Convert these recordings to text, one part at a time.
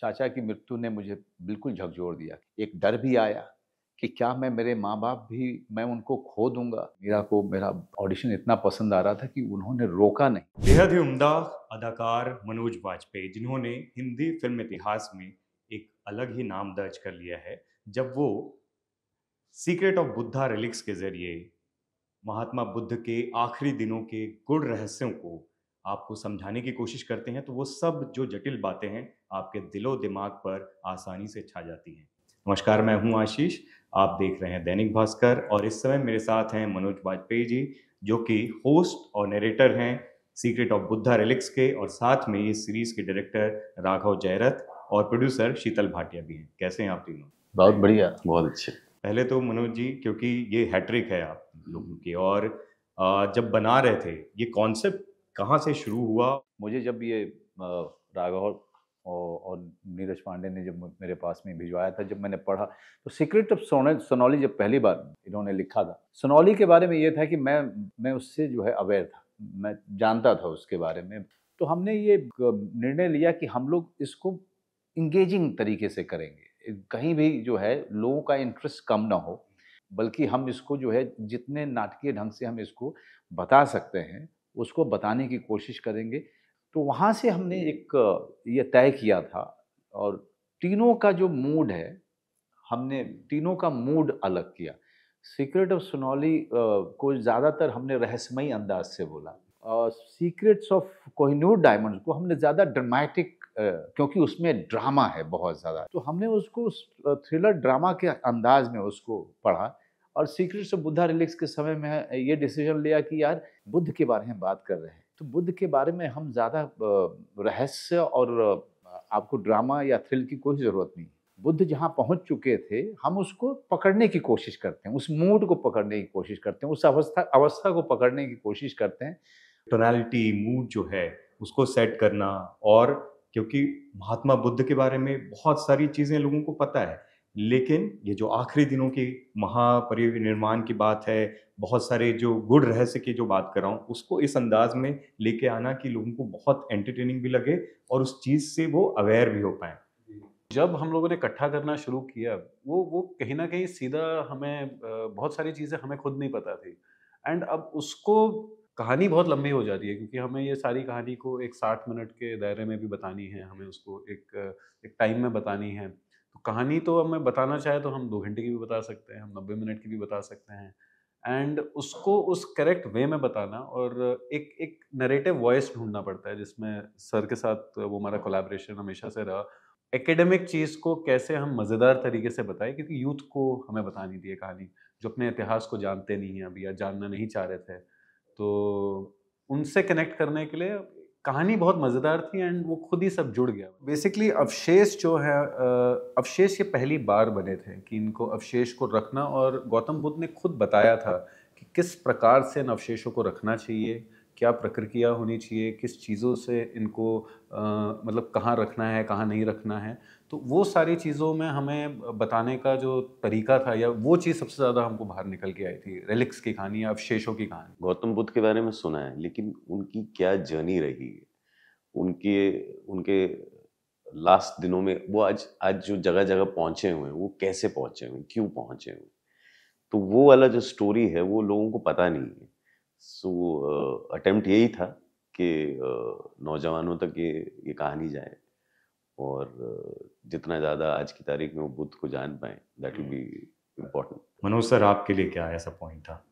चाचा की मृत्यु ने मुझे बिल्कुल झकझोर दिया एक डर भी आया कि क्या मैं मेरे माँ बाप भी मैं उनको खो दूंगा मीरा को मेरा ऑडिशन इतना पसंद आ रहा था कि उन्होंने रोका नहीं बेहद ही उमदा अदाकार मनोज वाजपेयी जिन्होंने हिंदी फिल्म इतिहास में एक अलग ही नाम दर्ज कर लिया है जब वो सीक्रेट ऑफ बुद्धा रिलिक्स के जरिए महात्मा बुद्ध के आखिरी दिनों के गुड़ रहस्यों को आपको समझाने की कोशिश करते हैं तो वो सब जो जटिल बातें हैं आपके दिलो दिमाग पर आसानी से छा जाती हैं नमस्कार मैं हूं आशीष आप देख रहे हैं दैनिक भास्कर और इस समय मेरे साथ हैं मनोज वाजपेयी जी जो कि होस्ट और नरेटर हैं सीक्रेट ऑफ बुद्धा रिलिक्स के और साथ में इस सीरीज के डायरेक्टर राघव जयरथ और प्रोड्यूसर शीतल भाटिया भी हैं कैसे हैं आप तीनों बहुत बढ़िया बहुत अच्छे पहले तो मनोज जी क्योंकि ये हैट्रिक है आप लोगों की और जब बना रहे थे ये कॉन्सेप्ट कहाँ से शुरू हुआ मुझे जब ये राघव और नीरज पांडे ने जब मेरे पास में भिजवाया था जब मैंने पढ़ा तो सीक्रेट ऑफ सोने सोनौली जब पहली बार इन्होंने लिखा था सोनौली के बारे में ये था कि मैं मैं उससे जो है अवेयर था मैं जानता था उसके बारे में तो हमने ये निर्णय लिया कि हम लोग इसको इंगेजिंग तरीके से करेंगे कहीं भी जो है लोगों का इंटरेस्ट कम ना हो बल्कि हम इसको जो है जितने नाटकीय ढंग से हम इसको बता सकते हैं उसको बताने की कोशिश करेंगे तो वहाँ से हमने एक ये तय किया था और तीनों का जो मूड है हमने तीनों का मूड अलग किया सीक्रेट ऑफ सोनौली को ज़्यादातर हमने रहस्यमयी अंदाज से बोला और सीक्रेट्स ऑफ कोहिनूर डायमंड को हमने ज़्यादा ड्रामेटिक क्योंकि उसमें ड्रामा है बहुत ज़्यादा तो हमने उसको उस थ्रिलर ड्रामा के अंदाज में उसको पढ़ा और सीक्रेट्स ऑफ बुद्धा रिलिक्स के समय में ये डिसीजन लिया कि यार बुद्ध के बारे में बात कर रहे हैं तो बुद्ध के बारे में हम ज़्यादा रहस्य और आपको ड्रामा या थ्रिल की कोई ज़रूरत नहीं बुद्ध जहाँ पहुँच चुके थे हम उसको पकड़ने की कोशिश करते हैं उस मूड को पकड़ने की कोशिश करते हैं उस अवस्था अवस्था को पकड़ने की कोशिश करते हैं टोनैलिटी मूड जो है उसको सेट करना और क्योंकि महात्मा बुद्ध के बारे में बहुत सारी चीज़ें लोगों को पता है लेकिन ये जो आखिरी दिनों की महापरिनिर्माण की बात है बहुत सारे जो गुड़ रहस्य की जो बात कर रहा हूँ उसको इस अंदाज में लेके आना कि लोगों को बहुत एंटरटेनिंग भी लगे और उस चीज़ से वो अवेयर भी हो पाए जब हम लोगों ने इकट्ठा करना शुरू किया वो वो कहीं ना कहीं सीधा हमें बहुत सारी चीज़ें हमें खुद नहीं पता थी एंड अब उसको कहानी बहुत लंबी हो जाती है क्योंकि हमें ये सारी कहानी को एक साठ मिनट के दायरे में भी बतानी है हमें उसको एक एक टाइम में बतानी है कहानी तो अब मैं बताना चाहे तो हम दो घंटे की भी बता सकते हैं हम नब्बे मिनट की भी बता सकते हैं एंड उसको उस करेक्ट वे में बताना और एक एक नरेटिव वॉइस ढूंढना पड़ता है जिसमें सर के साथ वो हमारा कोलाब्रेशन हमेशा से रहा एकेडमिक चीज़ को कैसे हम मज़ेदार तरीके से बताएं क्योंकि यूथ को हमें बतानी थी ये कहानी जो अपने इतिहास को जानते नहीं हैं अभी या जानना नहीं चाह रहे थे तो उनसे कनेक्ट करने के लिए कहानी बहुत मज़ेदार थी एंड वो खुद ही सब जुड़ गया बेसिकली अवशेष जो है अवशेष ये पहली बार बने थे कि इनको अवशेष को रखना और गौतम बुद्ध ने खुद बताया था कि किस प्रकार से इन अवशेषों को रखना चाहिए क्या प्रक्रिया होनी चाहिए किस चीज़ों से इनको आ, मतलब कहाँ रखना है कहाँ नहीं रखना है तो वो सारी चीज़ों में हमें बताने का जो तरीका था या वो चीज़ सबसे ज़्यादा हमको बाहर निकल के आई थी रिलिक्स की कहानी या अवशेषों की कहानी गौतम बुद्ध के बारे में सुना है लेकिन उनकी क्या जर्नी रही है उनके उनके लास्ट दिनों में वो आज आज जो जगह जगह पहुँचे हुए हैं वो कैसे पहुँचे हुए क्यों पहुँचे हुए तो वो वाला जो स्टोरी है वो लोगों को पता नहीं है सो अटेम्प्ट यही था कि नौजवानों तक ये ये कहानी जाए और जितना ज़्यादा आज की तारीख में वो बुद्ध को जान पाए that will be important Manoj sir आपके लिए क्या ऐसा पॉइंट था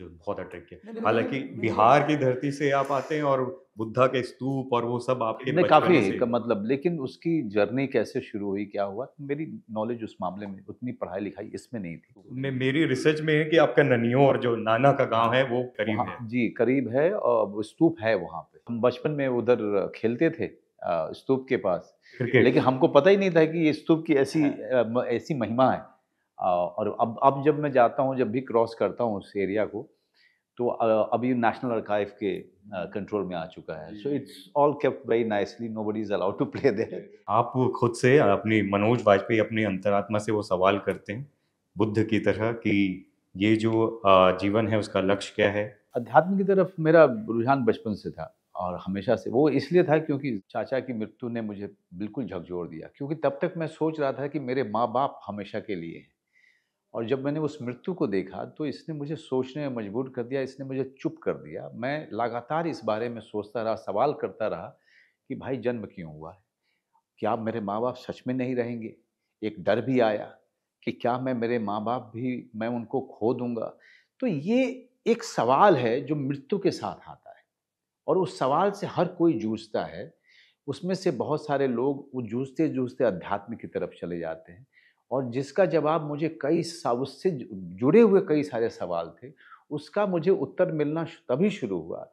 जो बहुत अट्रैक्टिव है हालांकि बिहार की धरती से आप आते हैं और बुद्धा के स्तूप और वो सब आपके काफ़ी से। मतलब लेकिन उसकी जर्नी कैसे शुरू हुई क्या हुआ मेरी नॉलेज उस मामले में उतनी पढ़ाई लिखाई इसमें नहीं थी मैं मेरी रिसर्च में है कि आपका और जो नाना का गांव है वो करीब है जी करीब है और स्तूप है वहाँ पे हम बचपन में उधर खेलते थे स्तूप के पास लेकिन हमको पता ही नहीं था कि ये स्तूप की ऐसी हाँ। ऐसी महिमा है और अब अब जब मैं जाता हूँ जब भी क्रॉस करता हूँ उस एरिया को तो अभी नेशनल आर्काइव के कंट्रोल में आ चुका है so it's all kept very nicely nobody is allowed to play there आप खुद से अपनी मनोज वाजपेयी अपनी अंतरात्मा से वो सवाल करते हैं बुद्ध की तरह कि ये जो जीवन है उसका लक्ष्य क्या है अध्यात्म की तरफ मेरा रुझान बचपन से था और हमेशा से वो इसलिए था क्योंकि चाचा की मृत्यु ने मुझे बिल्कुल झकझोर दिया क्योंकि तब तक मैं सोच रहा था कि मेरे माँ बाप हमेशा के लिए हैं और जब मैंने उस मृत्यु को देखा तो इसने मुझे सोचने में मजबूर कर दिया इसने मुझे चुप कर दिया मैं लगातार इस बारे में सोचता रहा सवाल करता रहा कि भाई जन्म क्यों हुआ है क्या मेरे माँ बाप सच में नहीं रहेंगे एक डर भी आया कि क्या मैं मेरे माँ बाप भी मैं उनको खो दूंगा तो ये एक सवाल है जो मृत्यु के साथ आता है और उस सवाल से हर कोई जूझता है उसमें से बहुत सारे लोग वो जूझते जूझते अध्यात्म की तरफ चले जाते हैं और जिसका जवाब मुझे कई उससे जुड़े हुए कई सारे सवाल थे उसका मुझे उत्तर मिलना तभी शुरू हुआ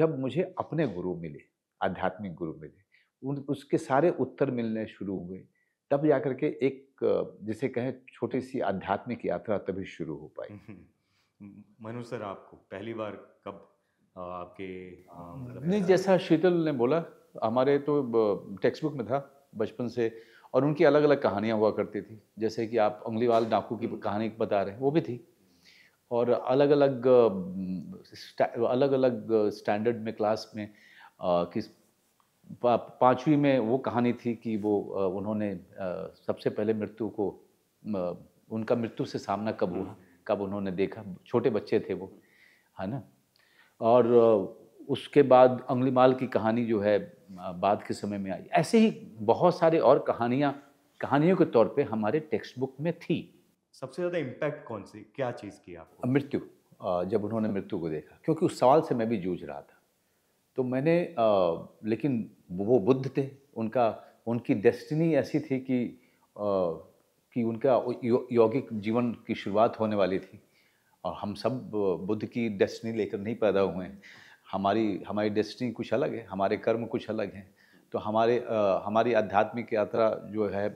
जब मुझे अपने गुरु मिले आध्यात्मिक गुरु मिले उन उसके सारे उत्तर मिलने शुरू हुए तब जाकर के एक जिसे कहें छोटी सी आध्यात्मिक यात्रा तभी शुरू हो पाई हम्म, हम्म। मनु सर आपको पहली बार कब आपके मतलब नहीं जैसा शीतल ने बोला हमारे तो टेक्स्ट बुक में था बचपन से और उनकी अलग अलग कहानियाँ हुआ करती थी जैसे कि आप उंगली वाल डाकू की कहानी बता रहे हैं वो भी थी और अलग अलग अलग अलग स्टैंडर्ड में क्लास में किस पाँचवीं में वो कहानी थी कि वो उन्होंने सबसे पहले मृत्यु को उनका मृत्यु से सामना कब हुआ हम्म। कब उन्होंने देखा छोटे बच्चे थे वो है ना और उसके बाद अंगलीमाल की कहानी जो है बाद के समय में आई ऐसे ही बहुत सारे और कहानियाँ कहानियों के तौर पे हमारे टेक्स्ट बुक में थी सबसे ज़्यादा इम्पैक्ट कौन सी क्या चीज़ की आप मृत्यु जब उन्होंने मृत्यु को देखा क्योंकि उस सवाल से मैं भी जूझ रहा था तो मैंने लेकिन वो बुद्ध थे उनका उनकी डेस्टिनी ऐसी थी कि कि उनका यो, यौगिक जीवन की शुरुआत होने वाली थी और हम सब बुद्ध की डेस्टिनी लेकर नहीं पैदा हुए हैं हमारी हमारी डेस्टिनी कुछ अलग है हमारे कर्म कुछ अलग हैं तो हमारे आ, हमारी आध्यात्मिक यात्रा जो है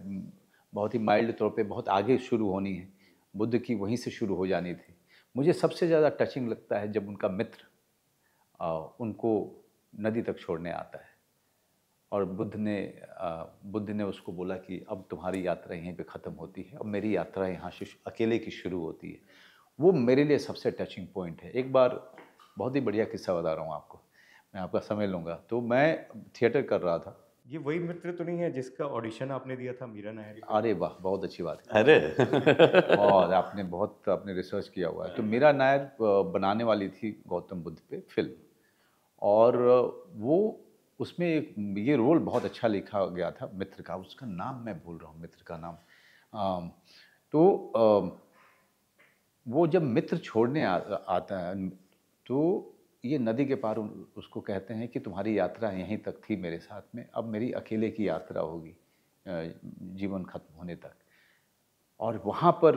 बहुत ही माइल्ड तौर पे बहुत आगे शुरू होनी है बुद्ध की वहीं से शुरू हो जानी थी मुझे सबसे ज़्यादा टचिंग लगता है जब उनका मित्र आ, उनको नदी तक छोड़ने आता है और बुद्ध ने आ, बुद्ध ने उसको बोला कि अब तुम्हारी यात्रा यहीं पे ख़त्म होती है अब मेरी यात्रा यहाँ से अकेले की शुरू होती है वो मेरे लिए सबसे टचिंग पॉइंट है एक बार बहुत ही बढ़िया किस्सा बता रहा हूँ आपको मैं आपका समय लूँगा तो मैं थिएटर कर रहा था ये वही मित्र तो नहीं है जिसका ऑडिशन आपने दिया था मीरा नायर अरे वाह बहुत अच्छी बात है अरे और आपने बहुत आपने रिसर्च किया हुआ है तो मीरा नायर बनाने वाली थी गौतम बुद्ध पे फिल्म और वो उसमें एक ये रोल बहुत अच्छा लिखा गया था मित्र का उसका नाम मैं भूल रहा हूँ मित्र का नाम आ, तो आ, वो जब मित्र छोड़ने आ, आता है तो ये नदी के पार उसको कहते हैं कि तुम्हारी यात्रा यहीं तक थी मेरे साथ में अब मेरी अकेले की यात्रा होगी जीवन खत्म होने तक और वहाँ पर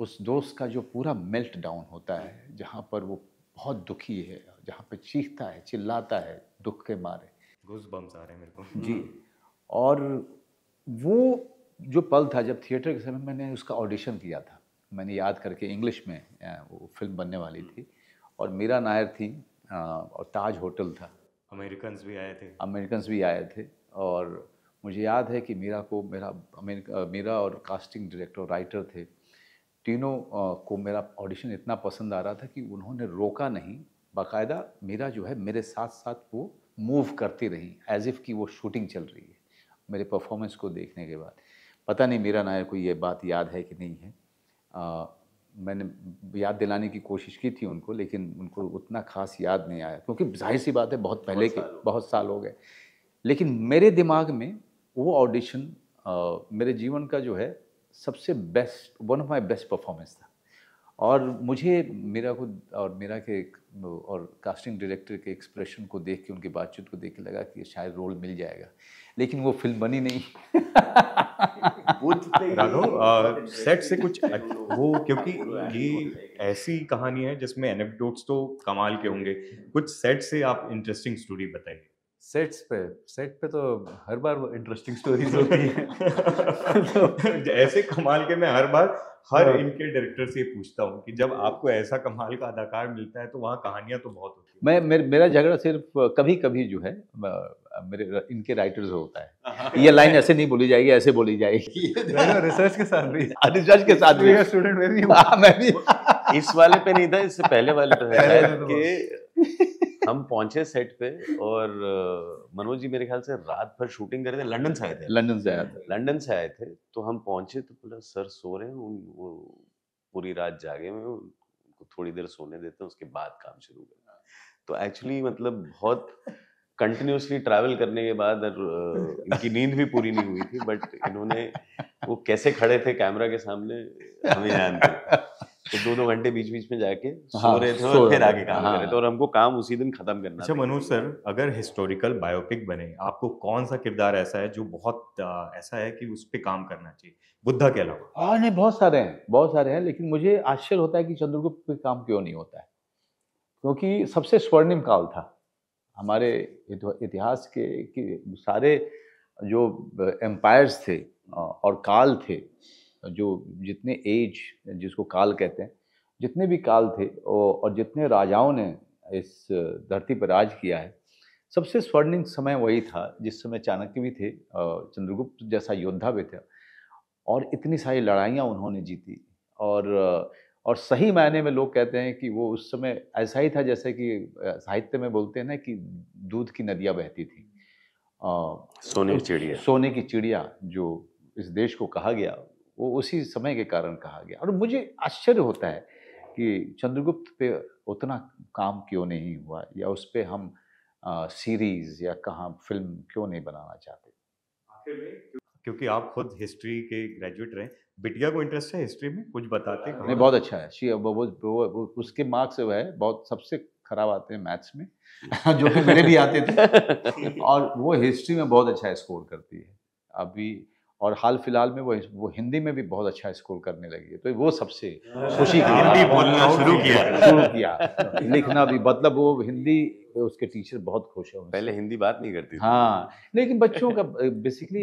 उस दोस्त का जो पूरा मेल्ट डाउन होता है जहाँ पर वो बहुत दुखी है जहाँ पर चीखता है चिल्लाता है दुख के मारे घुस बम आ रहे हैं मेरे को जी और वो जो पल था जब थिएटर के समय मैंने उसका ऑडिशन किया था मैंने याद करके इंग्लिश में वो फिल्म बनने वाली हम्म। थी और मीरा नायर थी और ताज होटल था अमेरिकन भी आए थे अमेरिकन भी आए थे और मुझे याद है कि मीरा को मेरा अमेरिका मीरा और कास्टिंग डायरेक्टर राइटर थे तीनों को मेरा ऑडिशन इतना पसंद आ रहा था कि उन्होंने रोका नहीं बाकायदा मीरा जो है मेरे साथ साथ वो मूव करती रही एज इफ़ कि वो शूटिंग चल रही है मेरे परफॉर्मेंस को देखने के बाद पता नहीं मीरा नायर को ये बात याद है कि नहीं है मैंने याद दिलाने की कोशिश की थी उनको लेकिन उनको उतना खास याद नहीं आया क्योंकि जाहिर सी बात है बहुत पहले के बहुत साल हो गए लेकिन मेरे दिमाग में वो ऑडिशन मेरे जीवन का जो है सबसे best one of my best performance था और मुझे मेरा खुद और मेरा के और कास्टिंग डायरेक्टर के एक्सप्रेशन को देख के उनकी बातचीत को देख के लगा कि शायद रोल मिल जाएगा लेकिन वो फिल्म बनी नहीं राघव सेट से कुछ वो क्योंकि ये ऐसी कहानी है जिसमें एनेक्डोट्स तो कमाल के होंगे कुछ सेट से आप इंटरेस्टिंग स्टोरी बताइए सेट्स पे सेट पे तो हर बार इंटरेस्टिंग स्टोरीज होती हैं तो ऐसे कमाल के मैं हर बार हर हाँ। इनके डायरेक्टर से पूछता हूँ कि जब आपको ऐसा कमाल का अदाकार मिलता है तो वहाँ कहानियाँ तो बहुत होती मैं मेर, मेरा झगड़ा सिर्फ कभी कभी जो है मेरे इनके राइटर्स होता है ये लाइन ऐसे नहीं बोली जाएगी ऐसे बोली जाएगी रिसर्च के साथ भी रिसर्च के साथ भी स्टूडेंट हाँ, मैं भी इस वाले पे नहीं था इससे पहले वाले पे हम पहुंचे सेट पे और मनोज जी मेरे ख्याल से रात भर शूटिंग कर रहे थे लंदन से आए थे लंदन से आए थे लंदन से आए थे तो हम पहुंचे तो बोला सर सो रहे हैं वो पूरी रात जागे में उनको थोड़ी देर सोने देते हैं उसके बाद काम शुरू करना तो एक्चुअली मतलब बहुत कंटिन्यूसली ट्रैवल करने के बाद और इनकी नींद भी पूरी नहीं हुई थी बट इन्होंने वो कैसे खड़े थे कैमरा के सामने हमें ध्यान तो दो दो घंटे बीच बीच में जाके हाँ, सो रहे थे और फिर आगे काम हाँ, कर रहे थे और हमको काम उसी दिन खत्म करना अच्छा मनोज सर अगर हिस्टोरिकल बायोपिक बने आपको कौन सा किरदार ऐसा है जो बहुत ऐसा है कि उस पर काम करना चाहिए बुद्धा के अलावा हाँ नहीं बहुत सारे हैं बहुत सारे हैं लेकिन मुझे आश्चर्य होता है कि चंद्रगुप्त पे काम क्यों नहीं होता है क्योंकि सबसे स्वर्णिम काल था हमारे इतिहास के सारे जो एम्पायर्स थे और काल थे जो जितने एज जिसको काल कहते हैं जितने भी काल थे और जितने राजाओं ने इस धरती पर राज किया है सबसे स्वर्णिम समय वही था जिस समय चाणक्य भी थे चंद्रगुप्त जैसा योद्धा भी था और इतनी सारी लड़ाइयाँ उन्होंने जीती और और सही मायने में लोग कहते हैं कि वो उस समय ऐसा ही था जैसे कि साहित्य में बोलते हैं ना कि दूध की नदियाँ बहती थी आ, सोने की चिड़िया सोने की चिड़िया जो इस देश को कहा गया वो उसी समय के कारण कहा गया और मुझे आश्चर्य होता है कि चंद्रगुप्त पे उतना काम क्यों नहीं हुआ या उस पर हम आ, सीरीज या कहाँ फिल्म क्यों नहीं बनाना चाहते क्योंकि आप खुद हिस्ट्री के ग्रेजुएट रहे बिटिया को इंटरेस्ट है हिस्ट्री में कुछ बताते नहीं बहुत अच्छा है शी वो, वो, वो, उसके मार्क्स वो है बहुत सबसे खराब आते हैं मैथ्स में जो कि मेरे भी आते थे और वो हिस्ट्री में बहुत अच्छा स्कोर करती है अभी और हाल फिलहाल में वो वो हिंदी में भी बहुत अच्छा स्कोर करने लगी है तो वो सबसे हाँ। खुशी की हिंदी बोलना शुरू किया शुरू किया लिखना भी मतलब वो हिंदी उसके टीचर बहुत खुश हैं पहले हिंदी बात नहीं करती हाँ लेकिन बच्चों का बेसिकली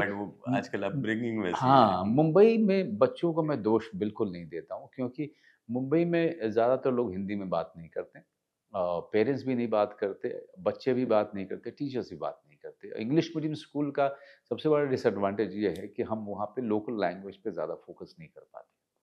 आजकल अपब्रिंगिंग में हाँ मुंबई में बच्चों को मैं दोष बिल्कुल नहीं देता हूँ क्योंकि मुंबई में ज़्यादातर लोग हिंदी में बात नहीं करते पेरेंट्स भी नहीं बात करते बच्चे भी बात नहीं करते टीचर्स भी बात नहीं करते इंग्लिश मीडियम स्कूल का सबसे बड़ा डिसएडवांटेज ये है कि हम वहाँ पे लोकल लैंग्वेज पे ज़्यादा फोकस नहीं कर पाते